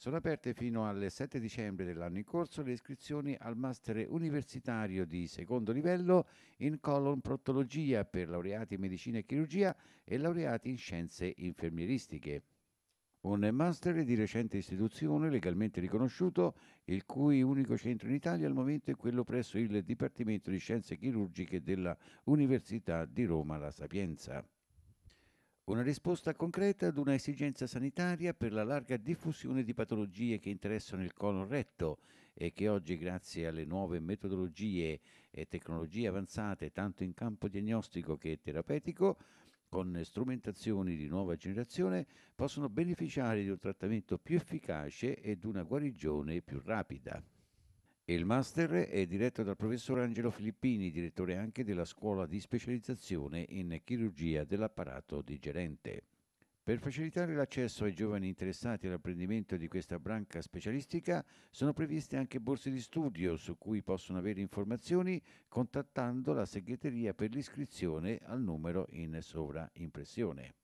Sono aperte fino al 7 dicembre dell'anno in corso le iscrizioni al Master Universitario di secondo livello in colon protologia per laureati in medicina e chirurgia e laureati in scienze infermieristiche. Un master di recente istituzione legalmente riconosciuto, il cui unico centro in Italia al momento è quello presso il Dipartimento di Scienze Chirurgiche della Università di Roma La Sapienza. Una risposta concreta ad una esigenza sanitaria per la larga diffusione di patologie che interessano il colon retto e che oggi, grazie alle nuove metodologie e tecnologie avanzate, tanto in campo diagnostico che terapeutico, con strumentazioni di nuova generazione, possono beneficiare di un trattamento più efficace ed una guarigione più rapida. Il master è diretto dal professor Angelo Filippini, direttore anche della scuola di specializzazione in chirurgia dell'apparato digerente. Per facilitare l'accesso ai giovani interessati all'apprendimento di questa branca specialistica sono previste anche borse di studio su cui possono avere informazioni contattando la segreteria per l'iscrizione al numero in sovraimpressione.